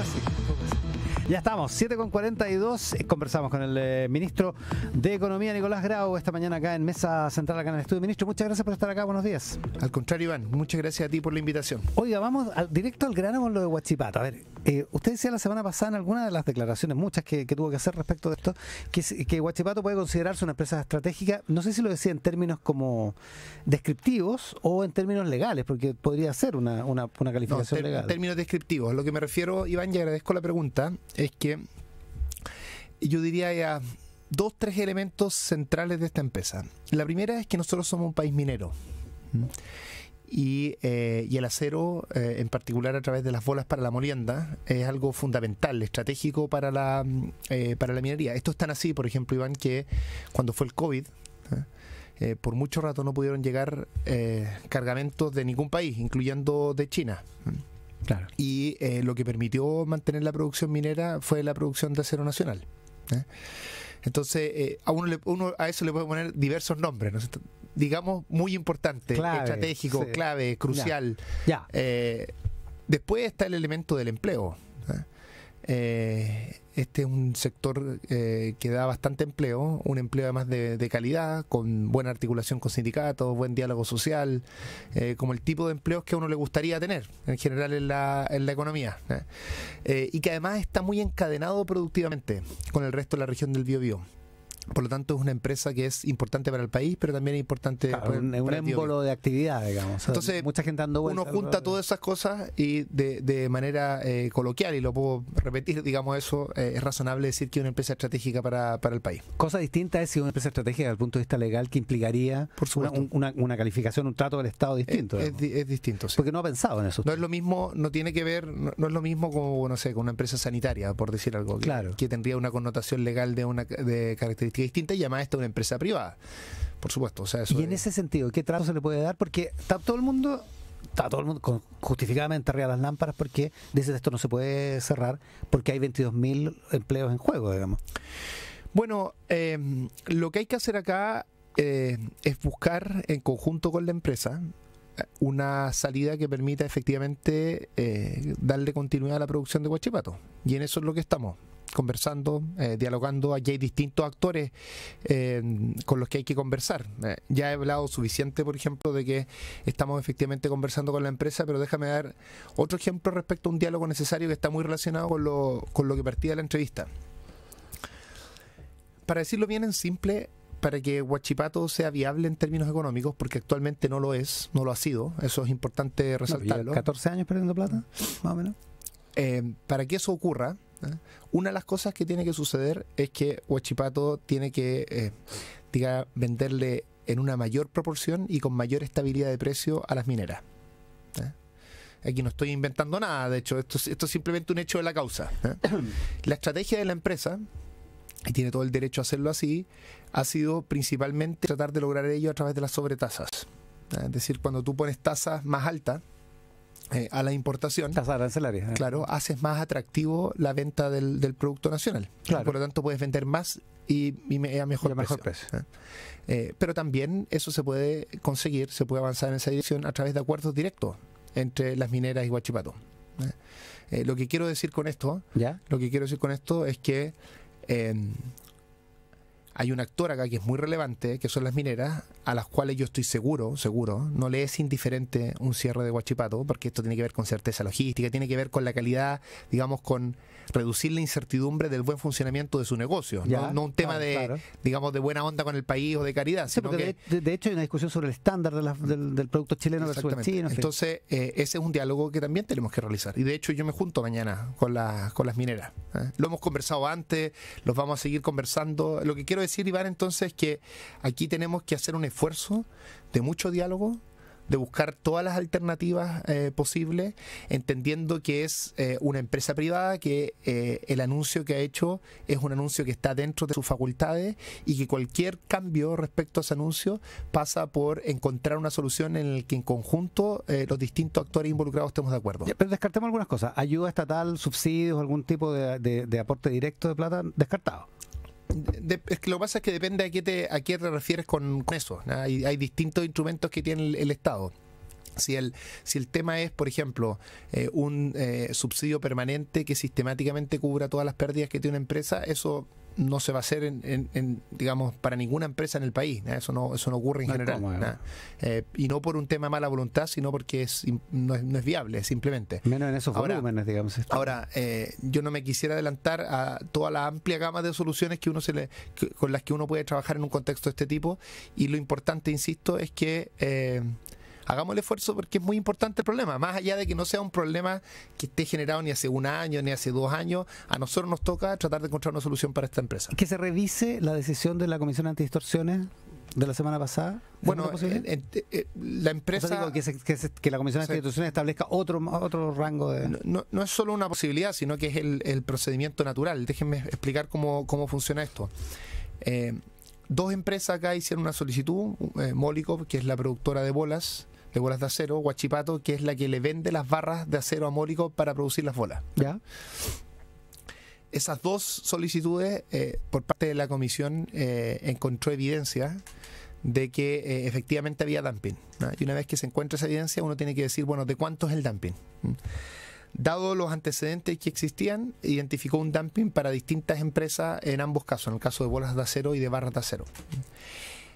algo ya estamos, 7 con 42. Eh, conversamos con el eh, ministro de Economía, Nicolás Grau, esta mañana acá en Mesa Central, acá en el estudio. Ministro, muchas gracias por estar acá. Buenos días. Al contrario, Iván, muchas gracias a ti por la invitación. Oiga, vamos directo al grano con lo de Huachipato. A ver, eh, usted decía la semana pasada en alguna de las declaraciones, muchas que, tuvo que hacer respecto de esto, que, que Huachipato puede considerarse una empresa estratégica. No sé si lo decía en términos como descriptivos o en términos legales, porque podría ser una, calificación legal. En términos descriptivos, a lo que me refiero, Iván, y agradezco la pregunta es que yo diría eh, dos, tres elementos centrales de esta empresa. La primera es que nosotros somos un país minero. Eh, y, el acero, eh, en particular a través de las bolas para la molienda, es algo fundamental, estratégico para la, mm, para la minería. Esto es tan así, por ejemplo, Iván, que cuando fue el COVID, por mucho rato no pudieron llegar cargamentos de ningún país, incluyendo de China. Y eh, lo que permitió mantener la producción minera fue la producción de acero nacional. ¿eh? Entonces, eh, a uno, uno a eso le puede poner diversos nombres, digamos, muy importante, estratégico, clave, crucial. Ya. después está el elemento del empleo. Eh, este es un sector eh, que da bastante empleo, un empleo además de, calidad, con buena articulación con sindicatos, buen diálogo social, eh, como el tipo de empleos que a uno le gustaría tener en general en la, economía. ¿eh? y que además está muy encadenado productivamente con el resto de la región del Biobío. Por lo tanto, es una empresa que es importante para el país, pero también es importante claro, un, émbolo de actividad, digamos. Entonces, mucha gente uno junta todas esas cosas y de, manera eh, coloquial, y lo puedo repetir, digamos eso, eh, es razonable decir que es una empresa estratégica para, el país. Cosa distinta es si es una empresa estratégica desde el punto de vista legal que implicaría Por una, una, calificación, un trato del Estado eh, distinto. Es, distinto, sí. Porque no ha pensado en eso. No es lo mismo, no tiene que ver, no, es lo mismo como, no sé, con una empresa sanitaria, por decir algo. Claro. Que, tendría una connotación legal de una característica distinta y llamar esta una empresa privada. Por supuesto. y en ese sentido, ¿qué trato se le puede dar? Porque está todo el mundo está todo el mundo justificadamente arriba las lámparas porque dice esto no se puede cerrar porque hay 22 mil empleos en juego, digamos. Bueno, eh, lo que hay que hacer acá eh, es buscar en conjunto con la empresa eh, una salida que permita efectivamente darle continuidad a la producción de Guachipato Y en eso es lo que estamos conversando, eh, dialogando. Aquí hay distintos actores eh, con los que hay que conversar. Eh, ya he hablado suficiente, por ejemplo, de que estamos efectivamente conversando con la empresa, pero déjame dar otro ejemplo respecto a un diálogo necesario que está muy relacionado con lo, con lo que partía de la entrevista. Para decirlo bien en simple, para que Huachipato sea viable en términos económicos, porque actualmente no lo es, no lo ha sido, eso es importante resaltarlo. ¿14 años perdiendo plata, más o menos? para que eso ocurra, ¿eh? Una de las cosas que tiene que suceder es que Huachipato tiene que, eh, venderle en una mayor proporción y con mayor estabilidad de precio a las mineras. ¿eh? Aquí no estoy inventando nada, de hecho, esto, esto es simplemente un hecho de la causa. La estrategia de la empresa, y tiene todo el derecho a hacerlo así, ha sido principalmente tratar de lograr ello a través de las sobretasas. Es decir, cuando tú pones tasas más altas, eh, a la importación, ¿eh? Claro, haces más atractivo la venta del, producto nacional. Claro. Por lo tanto, puedes vender más y, a mejor precio. ¿eh? pero también eso se puede conseguir, se puede avanzar en esa dirección a través de acuerdos directos entre las mineras y Huachipato. lo que quiero decir con esto, lo que quiero decir con esto es que hay un actor acá que es muy relevante, que son las mineras, a las cuales yo estoy seguro, seguro, no le es indiferente un cierre de Guachipato, porque esto tiene que ver con certeza logística, tiene que ver con la calidad, digamos, con reducir la incertidumbre del buen funcionamiento de su negocio, ¿no? un tema de, digamos, de buena onda con el país o de caridad. sino de, hecho hay una discusión sobre el estándar del, producto chileno versus Entonces, eh, ese es un diálogo que también tenemos que realizar. Y de hecho yo me junto mañana con, las con las mineras. ¿eh? Lo hemos conversado antes, los vamos a seguir conversando. Lo que quiero decir decir, Iván, entonces que aquí tenemos que hacer un esfuerzo de mucho diálogo, de buscar todas las alternativas eh, posibles, entendiendo que es eh, una empresa privada, que eh, el anuncio que ha hecho es un anuncio que está dentro de sus facultades y que cualquier cambio respecto a ese anuncio pasa por encontrar una solución en la que en conjunto los distintos actores involucrados estemos de acuerdo. Pero descartemos algunas cosas, ayuda estatal, subsidios, algún tipo de aporte directo de plata, descartado es que lo que pasa es que depende a qué te, a qué te refieres con, eso. Hay, hay, distintos instrumentos que tiene el, Estado. Si el, si el tema es, por ejemplo, eh, un eh, subsidio permanente que sistemáticamente cubra todas las pérdidas que tiene una empresa, eso no se va a hacer en, digamos para ninguna empresa en el país ¿eh? eso no eso no ocurre en general eh, y no por un tema de mala voluntad sino porque es no, es, viable simplemente menos en esos ahora, digamos ahora eh, yo no me quisiera adelantar a toda la amplia gama de soluciones que uno se le con las que uno puede trabajar en un contexto de este tipo y lo importante insisto es que hagamos el esfuerzo porque es muy importante el problema. Más allá de que no sea un problema que esté generado ni hace un año, ni hace dos años, a nosotros nos toca tratar de encontrar una solución para esta empresa. Que se revise la decisión de la Comisión Antidistorsiones de la semana pasada. Bueno, eh, la empresa... digo, que, la Comisión de Antidistorsiones establezca otro, otro rango de... No, es solo una posibilidad, sino que es el, el procedimiento natural. Déjenme explicar cómo, funciona esto. Eh, dos empresas acá hicieron una solicitud, eh, Mólico, que es la productora de bolas, de bolas de acero, Guachipato, que es la que le vende las barras de acero a para producir las bolas. Esas dos solicitudes eh, por parte de la comisión eh, encontró evidencia de que eh, efectivamente había dumping. Y una vez que se encuentra esa evidencia, uno tiene que decir, bueno, ¿de cuánto es el dumping? ¿Mm? Dado los antecedentes que existían, identificó un dumping para distintas empresas en ambos casos, en el caso de bolas de acero y de barras de acero. ¿Mm?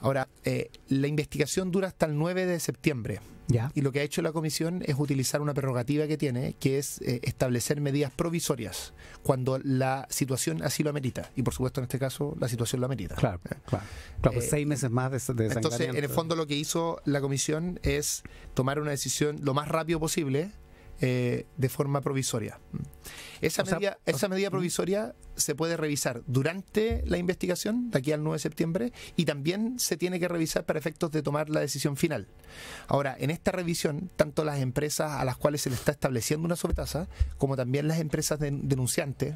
Ahora, eh, la investigación dura hasta el 9 de septiembre. Ya. Y lo que ha hecho la comisión es utilizar una prerrogativa que tiene, que es eh, establecer medidas provisorias cuando la situación así lo amerita. Y por supuesto, en este caso, la situación lo amerita. Claro, eh, claro. Pues seis meses más de, de Entonces, en el fondo, lo que hizo la comisión es tomar una decisión lo más rápido posible. de forma provisoria. Esa, medida, esa medida provisoria se puede revisar durante la investigación, de aquí al 9 de septiembre, y también se tiene que revisar para efectos de tomar la decisión final. Ahora, en esta revisión, tanto las empresas a las cuales se le está estableciendo una sobretasa, como también las empresas denunciantes,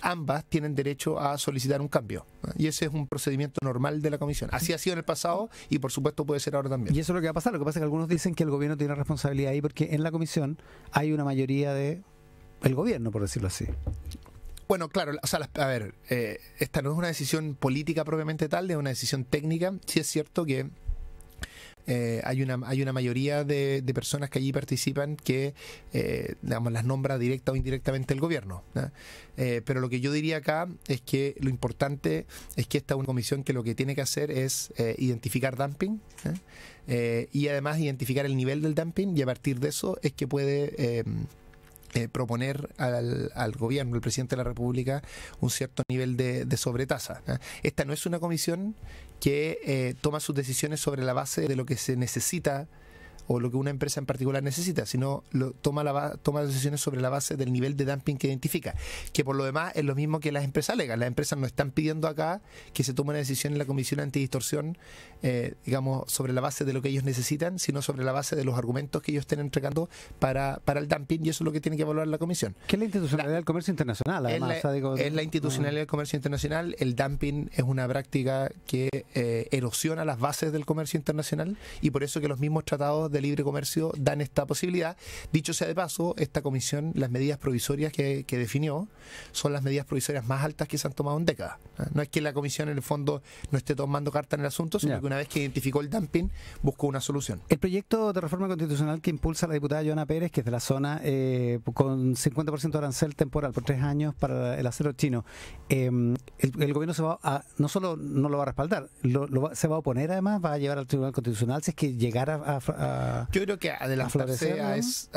ambas tienen derecho a solicitar un cambio. Y ese es un procedimiento normal de la comisión. Así ha sido en el pasado y por supuesto puede ser ahora también. Y eso es lo que va a pasar. Lo que pasa es que algunos dicen que el gobierno tiene responsabilidad ahí porque en la comisión hay una mayoría de el gobierno, por decirlo así. Bueno, claro, a ver, eh, esta no es una decisión política propiamente tal, es una decisión técnica. Sí es cierto que eh, hay, una, hay una mayoría de, personas que allí participan que eh, las nombra directa o indirectamente el gobierno. Eh, pero lo que yo diría acá es que lo importante es que esta es una comisión que lo que tiene que hacer es identificar dumping y además identificar el nivel del dumping y a partir de eso es que puede eh, proponer al, gobierno, al presidente de la República, un cierto nivel de, sobretasa. Esta no es una comisión que eh, toma sus decisiones sobre la base de lo que se necesita o lo que una empresa en particular necesita, sino lo, toma, la, toma las decisiones sobre la base del nivel de dumping que identifica, que por lo demás es lo mismo que las empresas alegan. Las empresas no están pidiendo acá que se tome una decisión en la Comisión Antidistorsión, eh, digamos, sobre la base de lo que ellos necesitan, sino sobre la base de los argumentos que ellos estén entregando para, el dumping y eso es lo que tiene que evaluar la Comisión. ¿Qué es la institucionalidad del comercio internacional? Además, es la, institucionalidad del comercio internacional. El dumping es una práctica que eh, erosiona las bases del comercio internacional y por eso que los mismos tratados de libre comercio dan esta posibilidad. Dicho sea de paso, esta comisión, las medidas provisorias que, definió, son las medidas provisorias más altas que se han tomado en décadas. ¿eh? No es que la comisión en el fondo no esté tomando carta en el asunto, sino que una vez que identificó el dumping, buscó una solución. El proyecto de reforma constitucional que impulsa la diputada Joana Pérez, que es de la zona, eh, con 50% de arancel temporal por tres años para el acero chino, em, el, gobierno se va a, no solo no lo va a respaldar, se va a oponer además, va a llevar al Tribunal Constitucional si es que llegara a yo creo que adelantarse a, es,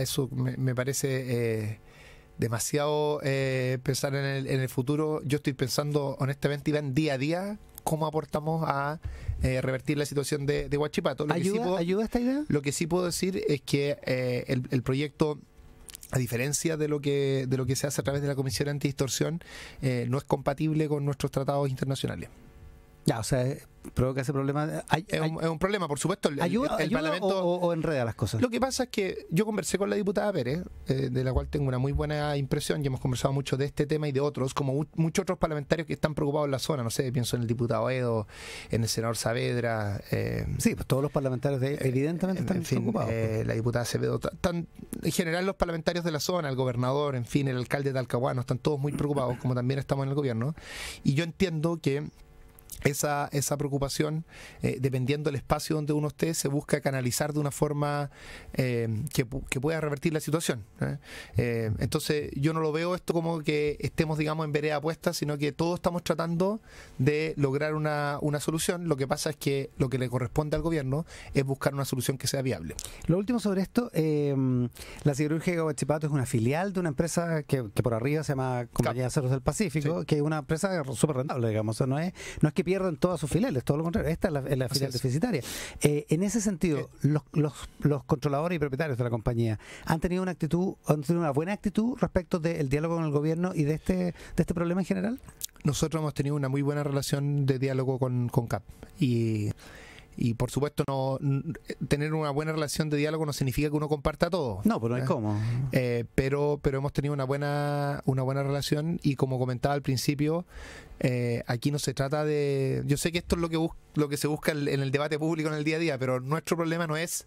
eso me, parece eh, demasiado eh, pensar en el, futuro. Yo estoy pensando, honestamente, Iván, día a día, cómo aportamos a eh, revertir la situación de, de Huachipato. ¿Ayuda, esta idea? Lo que sí puedo decir es que el, proyecto a diferencia de lo que de lo que se hace a través de la Comisión Antidistorsión, no es compatible con nuestros tratados internacionales. Ya, o sea, provoca ese problema. Eh, es, un, problema, por supuesto. El, ayuda, Parlamento, o, enreda las cosas. Lo que pasa es que yo conversé con la diputada Pérez, eh, de la cual tengo una muy buena impresión, y hemos conversado mucho de este tema y de otros, como muchos otros parlamentarios que están preocupados en la zona. No sé, pienso en el diputado Edo, en el senador Saavedra. Eh, sí, pues todos los parlamentarios de, eh, evidentemente están preocupados. Pues. la diputada Acevedo, en general los parlamentarios de la zona, el gobernador, en fin, el alcalde de Talcahuano, están todos muy preocupados, como también estamos en el gobierno. Y yo entiendo que esa, esa preocupación, eh, dependiendo del espacio donde uno esté, se busca canalizar de una forma eh, que, que, pueda revertir la situación. ¿eh? entonces, yo no lo veo esto como que estemos, digamos, en vereda puesta sino que todos estamos tratando de lograr una, solución. Lo que pasa es que lo que le corresponde al gobierno es buscar una solución que sea viable. Lo último sobre esto, la cirugía de es una filial de una empresa que, por arriba se llama Compañía de Cerros del Pacífico, que es una empresa súper rentable, digamos, no es, no es pierden todas sus filiales, todo lo contrario, esta es la, filial deficitaria. Eh, en ese sentido, eh. los, controladores y propietarios de la compañía han tenido una actitud, han tenido una buena actitud respecto del diálogo con el gobierno y de este, de este problema en general. Nosotros hemos tenido una muy buena relación de diálogo con, con CAP y y por supuesto, no tener una buena relación de diálogo no significa que uno comparta todo. No, pero pues no es como eh, pero, pero hemos tenido una buena, una buena relación y como comentaba al principio, eh, aquí no se trata de... Yo sé que esto es lo que, lo que se busca en el debate público en el día a día, pero nuestro problema no es,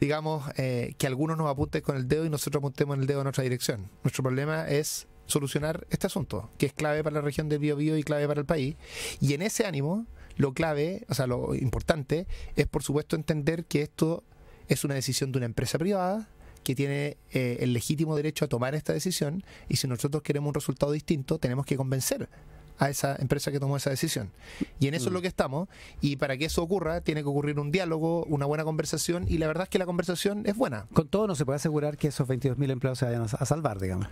digamos, eh, que algunos nos apunten con el dedo y nosotros apuntemos el dedo en otra dirección. Nuestro problema es solucionar este asunto, que es clave para la región del Biobío y clave para el país. Y en ese ánimo lo clave, o sea, lo importante es por supuesto entender que esto es una decisión de una empresa privada que tiene eh, el legítimo derecho a tomar esta decisión y si nosotros queremos un resultado distinto tenemos que convencer a esa empresa que tomó esa decisión. Y en eso es lo mm. que estamos. Y para que eso ocurra, tiene que ocurrir un diálogo, una buena conversación. Y la verdad es que la conversación es buena. Con todo, no se puede asegurar que esos 22.000 empleados se vayan a salvar, digamos.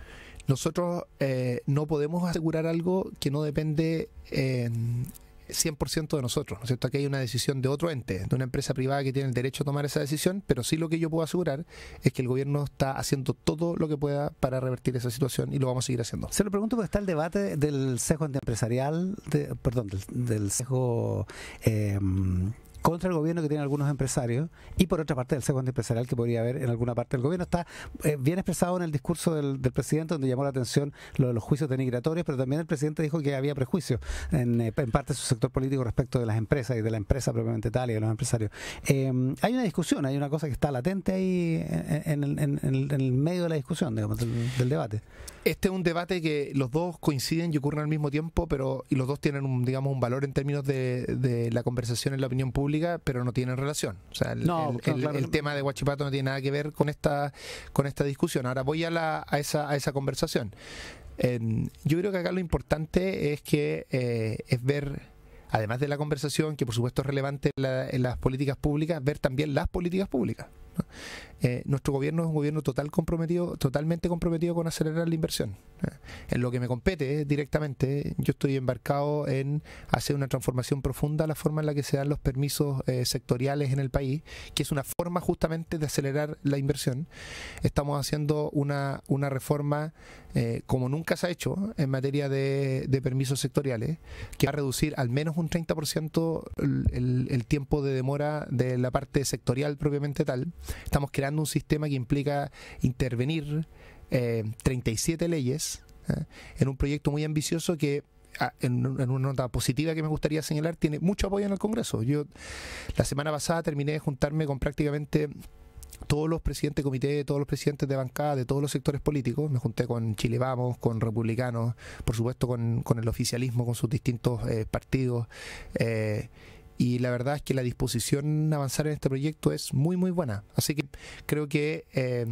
Nosotros eh, no podemos asegurar algo que no depende en eh, 100% de nosotros, ¿no es cierto? Aquí hay una decisión de otro ente, de una empresa privada que tiene el derecho a tomar esa decisión, pero sí lo que yo puedo asegurar es que el gobierno está haciendo todo lo que pueda para revertir esa situación y lo vamos a seguir haciendo. Se lo pregunto porque está el debate del sesgo empresarial, perdón, del, del sesgo... Eh, contra el gobierno que tienen algunos empresarios y por otra parte el segundo empresarial que podría haber en alguna parte del gobierno. Está eh, bien expresado en el discurso del, presidente donde llamó la atención lo de los juicios denigratorios, pero también el presidente dijo que había prejuicios en, eh, parte de su sector político respecto de las empresas y de la empresa propiamente tal y de los empresarios. Eh, hay una discusión, hay una cosa que está latente ahí en, el, medio de la discusión, digamos, del, debate. Este es un debate que los dos coinciden y ocurren al mismo tiempo, pero y los dos tienen un, digamos, un valor en términos de, de la conversación en la opinión pública pero no tienen relación. el, tema de Guachipato no tiene nada que ver con esta, con esta discusión. Ahora voy a, la, a, esa, a esa conversación. yo creo que acá lo importante es que eh, es ver además de la conversación, que por supuesto es relevante en, las políticas públicas, ver también las políticas públicas. Eh, nuestro gobierno es un gobierno total comprometido, totalmente comprometido con acelerar la inversión. Eh, en lo que me compete directamente, yo estoy embarcado en hacer una transformación profunda a la forma en la que se dan los permisos eh, sectoriales en el país, que es una forma justamente de acelerar la inversión. Estamos haciendo una, reforma como nunca se ha hecho en materia de, permisos sectoriales, que va a reducir al menos un 30% el, el tiempo de demora de la parte sectorial propiamente tal Estamos creando un sistema que implica intervenir 37 eh, leyes ¿eh? en un proyecto muy ambicioso que ah, en, una nota positiva que me gustaría señalar, tiene mucho apoyo en el Congreso. Yo la semana pasada terminé de juntarme con prácticamente todos los presidentes de comité, todos los presidentes de bancada, de todos los sectores políticos. Me junté con Chile Vamos, con republicanos, por supuesto con, el oficialismo, con sus distintos eh, partidos. Eh, y la verdad es que la disposición a avanzar en este proyecto es muy muy buena. Así que creo que eh,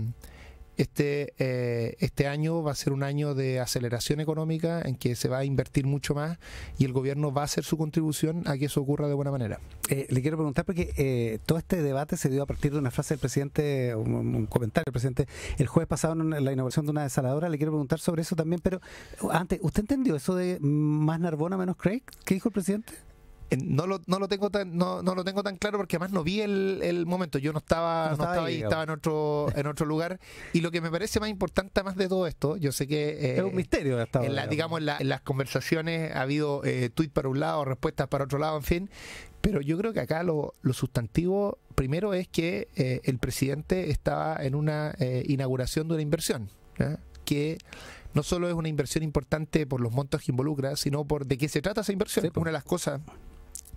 este, eh, este año va a ser un año de aceleración económica en que se va a invertir mucho más y el gobierno va a hacer su contribución a que eso ocurra de buena manera. Eh, le quiero preguntar porque todo este debate se dio a partir de una frase del presidente, un, comentario del presidente el jueves pasado en la inauguración de una desaladora. Le quiero preguntar sobre eso también, pero antes, ¿usted entendió eso de más Narbona menos Craig? ¿Qué dijo el presidente? Eh, no lo, tengo tan no, lo tengo tan claro porque además no vi el, momento yo no estaba no, estaba, ahí, estaba en otro en otro lugar y lo que me parece más importante más de todo esto yo sé que eh, es un misterio en digamos en, las conversaciones ha habido eh, tweets para un lado respuestas para otro lado en fin pero yo creo que acá lo, sustantivo primero es que eh, el presidente estaba en una inauguración de una inversión que no solo es una inversión importante por los montos que involucra, sino por de qué se trata esa inversión. Una de las cosas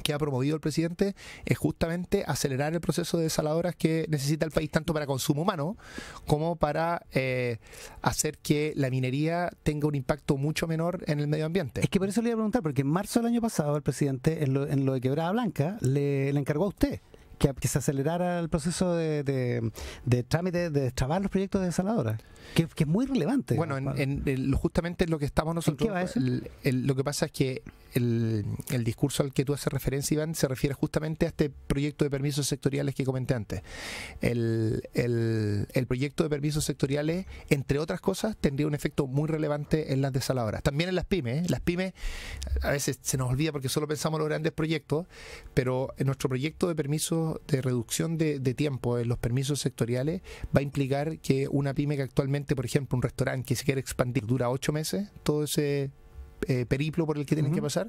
que ha promovido el presidente es justamente acelerar el proceso de desaladoras que necesita el país tanto para consumo humano como para eh, hacer que la minería tenga un impacto mucho menor en el medio ambiente. Es que por eso le iba a preguntar, porque en marzo del año pasado el presidente en lo, de Quebrada Blanca le, encargó a usted que, se acelerara el proceso de, de trámite, de trabar los proyectos de desaladoras, que, es muy relevante. Bueno, en, justamente lo que estamos nosotros, lo que pasa es que el, discurso al que tú haces referencia, Iván, se refiere justamente a este proyecto de permisos sectoriales que comenté antes. El, proyecto de permisos sectoriales, entre otras cosas, tendría un efecto muy relevante en las desaladoras. También en las pymes. ¿eh? Las pymes a veces se nos olvida porque solo pensamos en los grandes proyectos, pero en nuestro proyecto de permisos de reducción de, de tiempo en los permisos sectoriales va a implicar que una pyme que actualmente, por ejemplo, un restaurante que se quiere expandir dura ocho meses, todo ese eh, periplo por el que tienen que pasar,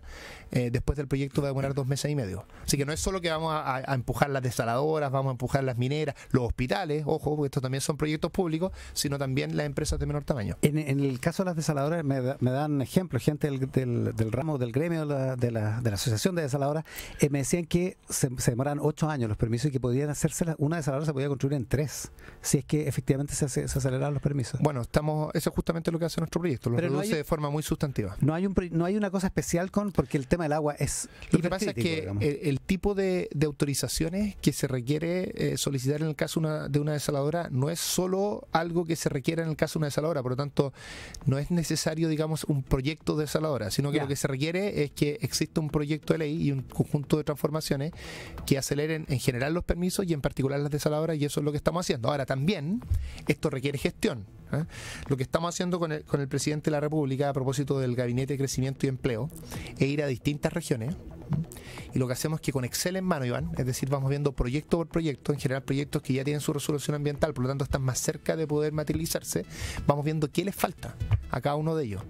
eh, después del proyecto va a demorar dos meses y medio. Así que no es solo que vamos a, empujar las desaladoras, vamos a empujar las mineras, los hospitales, ojo, porque estos también son proyectos públicos, sino también las empresas de menor tamaño. En, el caso de las desaladoras, me, dan ejemplo gente del, ramo, del gremio, de la, Asociación de Desaladoras, eh, me decían que se, demoran ocho años los permisos y que podían hacerse, una desaladora se podía construir en tres, si es que efectivamente se, aceleran los permisos. Bueno, estamos eso es justamente lo que hace nuestro proyecto, lo reduce de forma muy sustantiva. No no hay una cosa especial con porque el tema del agua es lo que pasa es que el, tipo de, autorizaciones que se requiere eh, solicitar en el caso de una desaladora no es solo algo que se requiera en el caso de una desaladora por lo tanto no es necesario digamos un proyecto de desaladora sino que lo que se requiere es que exista un proyecto de ley y un conjunto de transformaciones que aceleren en general los permisos y en particular las desaladoras y eso es lo que estamos haciendo ahora también esto requiere gestión ¿eh? Lo que estamos haciendo con el, con el presidente de la República a propósito del Gabinete de Crecimiento y Empleo es ir a distintas regiones ¿eh? y lo que hacemos es que con Excel en mano, Iván, es decir, vamos viendo proyecto por proyecto, en general proyectos que ya tienen su resolución ambiental, por lo tanto están más cerca de poder materializarse, vamos viendo qué les falta a cada uno de ellos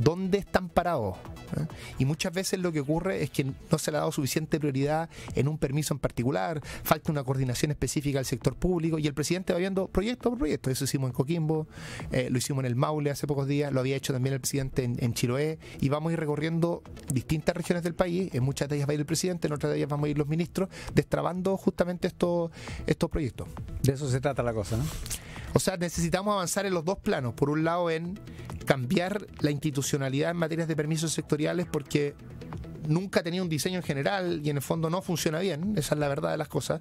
dónde están parados. ¿Eh? Y muchas veces lo que ocurre es que no se le ha dado suficiente prioridad en un permiso en particular, falta una coordinación específica del sector público y el presidente va viendo proyecto por proyecto. Eso hicimos en Coquimbo, eh, lo hicimos en el Maule hace pocos días, lo había hecho también el presidente en, Chiloé y vamos a ir recorriendo distintas regiones del país. En muchas de ellas va a ir el presidente, en otras de ellas vamos a ir los ministros, destrabando justamente estos, estos proyectos. De eso se trata la cosa, ¿no? O sea, necesitamos avanzar en los dos planos. Por un lado, en cambiar la institucionalidad en materias de permisos sectoriales porque nunca tenía un diseño en general y en el fondo no funciona bien, esa es la verdad de las cosas,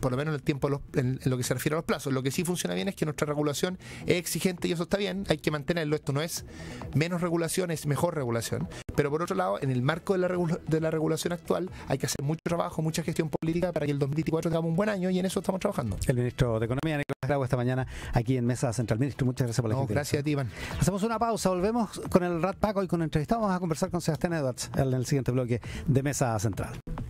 por lo menos en el tiempo, en, lo que se refiere a los plazos. Lo que sí funciona bien es que nuestra regulación es exigente y eso está bien, hay que mantenerlo, esto no es menos regulación, es mejor regulación. Pero por otro lado, en el marco de la, regulación actual, hay que hacer mucho trabajo, mucha gestión política para que el 2024 tengamos un buen año y en eso estamos trabajando. El ministro de Economía, Nicolás Grau, esta mañana aquí en Mesa Central. Ministro, muchas gracias por la no, Gracias a ti, Iván. Hacemos una pausa, volvemos con el Rat Paco y con entrevistado. Vamos a conversar con Sebastián Edwards en el siguiente bloque de Mesa Central.